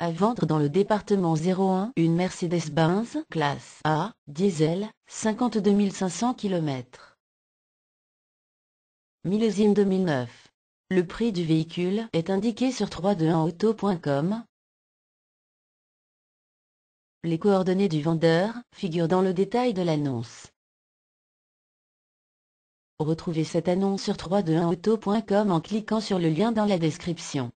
À vendre dans le département 01 une Mercedes-Benz classe A, diesel, 52 500 km. Millésime 2009. Le prix du véhicule est indiqué sur 321auto.com. Les coordonnées du vendeur figurent dans le détail de l'annonce. Retrouvez cette annonce sur 321auto.com en cliquant sur le lien dans la description.